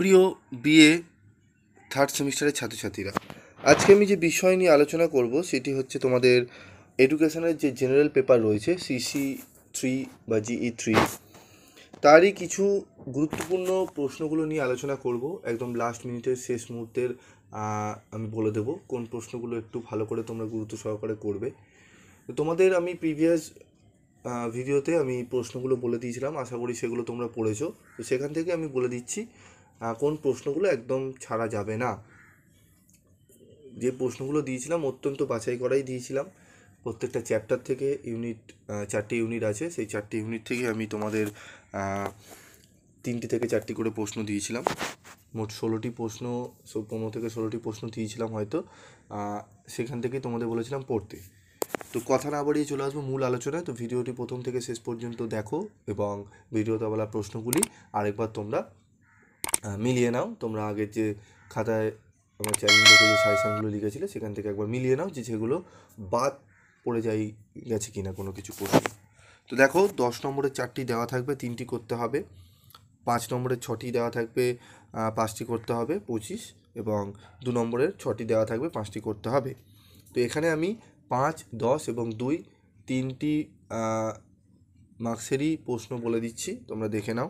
প্রিয় BA third সেমিস্টারের ছাত্রছাত্রীরা আজকে আমি যে বিষয় নিয়ে আলোচনা করব সেটি হচ্ছে তোমাদের এডুকেশনের যে জেনারেল পেপার রয়েছে সিসি থ্রি বা জিই থ্রি e তারই কিছু গুরুত্বপূর্ণ প্রশ্নগুলো নিয়ে আলোচনা করব একদম লাস্ট মিনিটের শেষ মুহূর্তের আমি বলে দেবো কোন প্রশ্নগুলো একটু ভালো করে তোমরা গুরুত্ব সহকারে করবে তো তোমাদের আমি প্রিভিয়াস ভিডিওতে আমি প্রশ্নগুলো বলে দিয়েছিলাম আশা করি সেগুলো তোমরা পড়েছো তো সেখান থেকে আমি বলে দিচ্ছি কোন প্রশ্নগুলো একদম ছাড়া যাবে না যে প্রশ্নগুলো দিয়েছিলাম অত্যন্ত বাছাই করাই দিয়েছিলাম প্রত্যেকটা চ্যাপ্টার থেকে ইউনিট চারটি ইউনিট আছে সেই চারটি ইউনিট থেকে আমি তোমাদের তিনটি থেকে চারটি করে প্রশ্ন দিয়েছিলাম মোট ষোলোটি প্রশ্ন পনেরো থেকে ষোলোটি প্রশ্ন দিয়েছিলাম হয়তো সেখান থেকে তোমাদের বলেছিলাম পড়তে তো কথা না বাড়িয়ে চলে আসবো মূল আলোচনায় তো ভিডিওটি প্রথম থেকে শেষ পর্যন্ত দেখো এবং ভিডিও বলা প্রশ্নগুলি আরেকবার তোমরা মিলিয়ে নাও তোমরা আগের যে খাতায় আমার চ্যালেঞ্জ দেখে যে সাজেশানগুলো লিখেছিলে সেখান থেকে একবার মিলিয়ে নাও যে সেগুলো বাদ পড়ে যাই গেছে কি না কোনো কিছু করতে তো দেখো দশ নম্বরের চারটি দেওয়া থাকবে তিনটি করতে হবে পাঁচ নম্বরের ছটি দেওয়া থাকবে পাঁচটি করতে হবে পঁচিশ এবং দু নম্বরের ছটি দেওয়া থাকবে পাঁচটি করতে হবে তো এখানে আমি পাঁচ দশ এবং দুই তিনটি মার্কসেরই প্রশ্ন বলে দিচ্ছি তোমরা দেখে নাও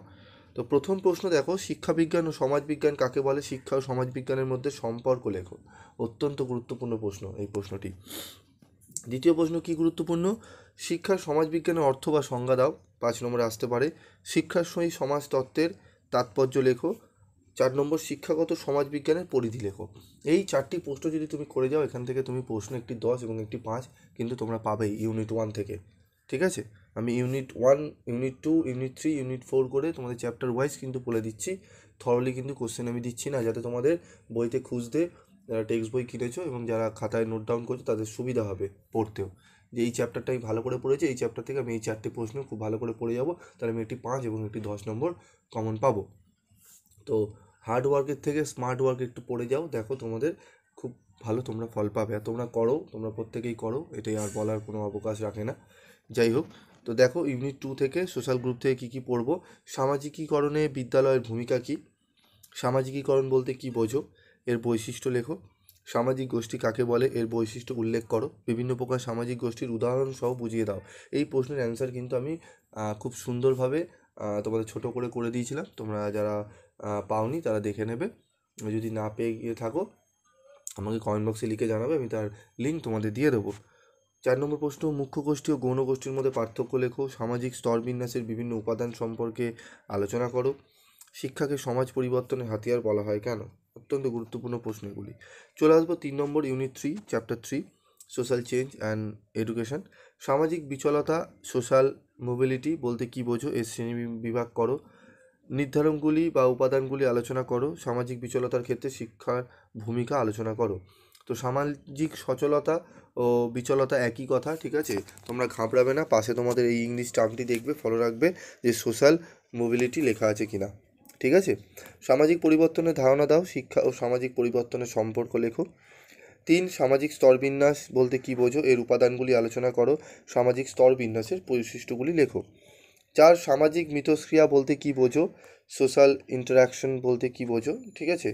তো প্রথম প্রশ্ন দেখো শিক্ষাবিজ্ঞান ও সমাজবিজ্ঞান কাকে বলে শিক্ষা ও সমাজবিজ্ঞানের মধ্যে সম্পর্ক লেখো অত্যন্ত গুরুত্বপূর্ণ প্রশ্ন এই প্রশ্নটি দ্বিতীয় প্রশ্ন কি গুরুত্বপূর্ণ শিক্ষা সমাজবিজ্ঞানের অর্থ বা সংজ্ঞা দাও পাঁচ নম্বরে আসতে পারে শিক্ষার সঙ্গে সমাজতত্ত্বের তাৎপর্য লেখো চার নম্বর শিক্ষাগত সমাজবিজ্ঞানের পরিধি লেখো এই চারটি প্রশ্ন যদি তুমি করে যাও এখান থেকে তুমি প্রশ্ন একটি দশ এবং একটি পাঁচ কিন্তু তোমরা পাবেই ইউনিট ওয়ান থেকে ঠিক আছে আমি unit one unit two unit three unit four করে তোমাদের চ্যাপ্টার ওয়াইজ কিন্তু বলে দিচ্ছি থরলি কিন্তু কোশ্চেন আমি দিচ্ছি না যাতে তোমাদের বইতে খুঁজতে যারা টেক্সট বই কিনেছো এবং যারা খাতায় নোট ডাউন করছো তাদের সুবিধা হবে পড়তেও যে এই চ্যাপ্টারটা আমি ভালো করে পড়েছি এই চ্যাপ্টার থেকে আমি এই চারটে প্রশ্ন খুব ভালো করে পড়ে যাবো তাহলে আমি একটি পাঁচ এবং একটি দশ নম্বর কমন পাবো তো হার্ড ওয়ার্কের থেকে স্মার্ট ওয়ার্ক একটু পড়ে যাও দেখো তোমাদের খুব ভালো তোমরা ফল পাবে আর তোমরা করো তোমরা প্রত্যেকেই করো এটাই আর বলার কোনো অবকাশ রাখে না যাই হোক তো দেখো ইউনিট টু থেকে সোশ্যাল গ্রুপ থেকে কী কী পড়বো সামাজিকীকরণে বিদ্যালয়ের ভূমিকা কী সামাজিকীকরণ বলতে কী বোঝো এর বৈশিষ্ট্য লেখো সামাজিক গোষ্ঠী কাকে বলে এর বৈশিষ্ট্য উল্লেখ করো বিভিন্ন প্রকার সামাজিক গোষ্ঠীর উদাহরণ সহ বুঝিয়ে দাও এই প্রশ্নের অ্যান্সার কিন্তু আমি খুব সুন্দরভাবে তোমাদের ছোট করে করে দিয়েছিলাম তোমরা যারা পাওনি তারা দেখে নেবে যদি না পেয়ে গিয়ে থাকো আমাকে কমেন্ট বক্সে লিখে জানাবে আমি তার লিঙ্ক তোমাদের দিয়ে দেবো চার নম্বর প্রশ্ন মুখ্য গোষ্ঠী ও গৌণ গোষ্ঠীর মধ্যে পার্থক্য লেখো সামাজিক স্তরবিন্যাসের বিভিন্ন উপাদান সম্পর্কে আলোচনা করো শিক্ষাকে সমাজ পরিবর্তনের হাতিয়ার বলা হয় কেন অত্যন্ত গুরুত্বপূর্ণ প্রশ্নগুলি চলে আসবো তিন নম্বর unit three chapter three social change and education সামাজিক বিচলতা সোশ্যাল মোবিলিটি বলতে কি বোঝো এর শ্রেণী বিভাগ করো নির্ধারণগুলি বা উপাদানগুলি আলোচনা করো সামাজিক বিচলতার ক্ষেত্রে শিক্ষার ভূমিকা আলোচনা করো তো সামাজিক সচলতা ও বিচলতা একই কথা ঠিক আছে তোমরা ঘাবড়াবে না পাশে তোমাদের এই ইংলিশ টার্মটি দেখবে ফলো রাখবে যে সোশ্যাল মোবিলিটি লেখা আছে কিনা ঠিক আছে সামাজিক পরিবর্তনের ধারণা দাও শিক্ষা ও সামাজিক পরিবর্তনের সম্পর্ক লেখো তিন সামাজিক স্তরবিন্যাস বলতে কী বোঝো এর উপাদানগুলি আলোচনা করো সামাজিক স্তরবিন্যাসের বৈশিষ্ট্যগুলি লেখো চার সামাজিক মিথস্ক্রিয়া বলতে কী বোঝো সোশ্যাল ইন্টারাকশন বলতে কী বোঝো ঠিক আছে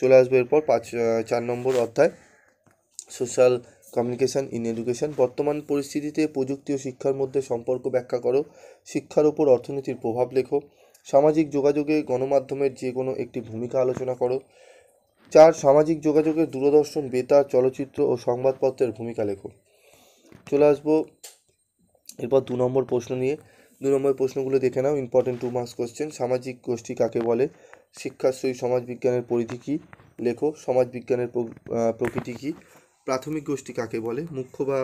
চলে আসবো এরপর পাঁচ চার নম্বর অধ্যায় সোশ্যাল কমিউনিকেশান ইন এডুকেশন বর্তমান পরিস্থিতিতে প্রযুক্তি ও শিক্ষার মধ্যে সম্পর্ক ব্যাখ্যা করো শিক্ষার উপর অর্থনীতির প্রভাব লেখো সামাজিক যোগাযোগে গণমাধ্যমের যে কোনো একটি ভূমিকা আলোচনা করো চার সামাজিক যোগাযোগের দূরদর্শন বেতার চলচ্চিত্র ও সংবাদপত্রের ভূমিকা লেখো চলে আসবো এরপর দু নম্বর প্রশ্ন নিয়ে দু নম্বর প্রশ্নগুলো দেখে নাও ইম্পর্টেন্ট টু মার্কস কোশ্চেন সামাজিক গোষ্ঠী কাকে বলে শিক্ষাশ্রয়ী সমাজবিজ্ঞানের পরিধি কী লেখো সমাজবিজ্ঞানের প্রকৃতি কী প্রাথমিক গোষ্ঠী কাকে বলে মুখ্য বা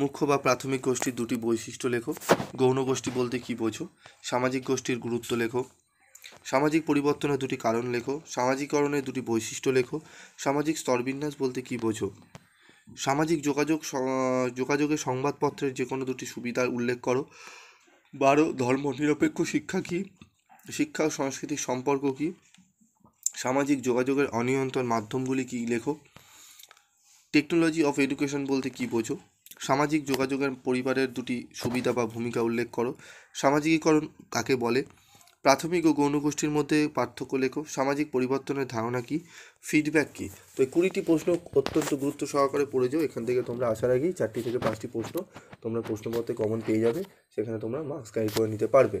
মুখ্য বা প্রাথমিক গোষ্ঠীর দুটি বৈশিষ্ট্য লেখো গৌণ গোষ্ঠী বলতে কী বোঝো সামাজিক গোষ্ঠীর গুরুত্ব লেখো সামাজিক পরিবর্তনের দুটি কারণ লেখো সামাজিকরণের দুটি বৈশিষ্ট্য লেখো সামাজিক স্তরবিন্যাস বলতে কী বোঝো সামাজিক যোগাযোগ যোগাযোগের সংবাদপত্রের যে কোনো দুটি সুবিধার উল্লেখ করো বারো ধর্ম নিরপেক্ষ শিক্ষা কী শিক্ষা ও সংস্কৃতির সম্পর্ক কী সামাজিক যোগাযোগের অনিয়ন্ত্রণ মাধ্যমগুলি কী লেখো টেকনোলজি অফ এডুকেশন বলতে কী বোঝো সামাজিক যোগাযোগের পরিবারের দুটি সুবিধা বা ভূমিকা উল্লেখ করো সামাজিকীকরণ কাকে বলে প্রাথমিক ও গৌণগোষ্ঠীর মধ্যে পার্থক্য লেখো সামাজিক পরিবর্তনের ধারণা কী ফিডব্যাক কী তো এই কুড়িটি প্রশ্ন অত্যন্ত গুরুত্ব সহকারে পড়ে যাও এখান থেকে তোমরা আসার আগেই চারটি থেকে পাঁচটি প্রশ্ন তোমরা প্রশ্নপত্রে কমন পেয়ে যাবে সেখানে তোমরা মার্কস ক্যারি করে নিতে পারবে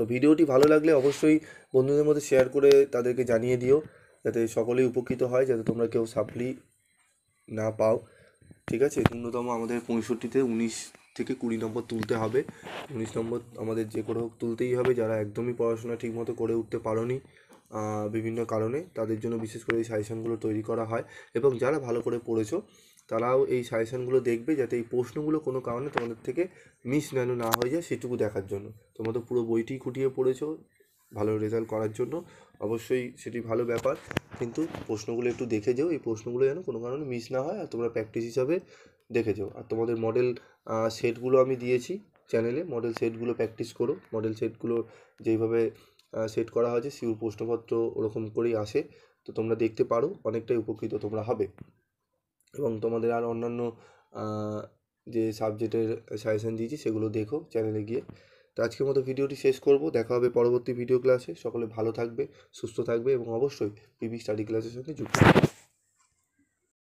তো ভিডিওটি ভালো লাগলে অবশ্যই বন্ধুদের মধ্যে শেয়ার করে তাদেরকে জানিয়ে দিও যাতে সকলেই উপকৃত হয় যাতে তোমরা কেউ সাপ্লি না পাও ঠিক আছে ন্যূনতম আমাদের পঁয়ষট্টিতে উনিশ থেকে কুড়ি নম্বর তুলতে হবে উনিশ নম্বর আমাদের যে করে হোক তুলতেই হবে যারা একদমই পড়াশোনা ঠিকমতো করে উঠতে পারোনি বিভিন্ন কারণে তাদের জন্য বিশেষ করে এই সাজেশানগুলো তৈরি করা হয় এবং যারা ভালো করে পড়েছো তারাও এই সাজেশানগুলো দেখবে যাতে এই প্রশ্নগুলো কোনো কারণে তোমাদের থেকে মিস যেন না হয়ে যায় সেটুকু দেখার জন্য তোমরা তো পুরো বইটি খুঁটিয়ে পড়েছো ভালো রেজাল্ট করার জন্য অবশ্যই সেটি ভালো ব্যাপার কিন্তু প্রশ্নগুলো একটু দেখে যেও এই প্রশ্নগুলো যেন কোনো কারণে মিস না হয় আর তোমরা প্র্যাকটিস হিসাবে দেখে যেও আর তোমাদের মডেল সেটগুলো আমি দিয়েছি চ্যানেলে মডেল সেটগুলো প্র্যাকটিস করো মডেল সেটগুলো যেইভাবে সেট করা হয়েছে সিউর প্রশ্নপত্র ওরকম করেই আসে তো তোমরা দেখতে পারো অনেকটাই উপকৃত তোমরা হবে এবং তোমাদের আর অন্যান্য যে সাবজেক্টের সাজেশান দিয়েছি সেগুলো দেখো চ্যানেলে গিয়ে তো আজকের মতো ভিডিওটি শেষ করব দেখা হবে পরবর্তী ভিডিও ক্লাসে সকলে ভালো থাকবে সুস্থ থাকবে এবং অবশ্যই পিবি স্টাডি ক্লাসের সঙ্গে যুক্ত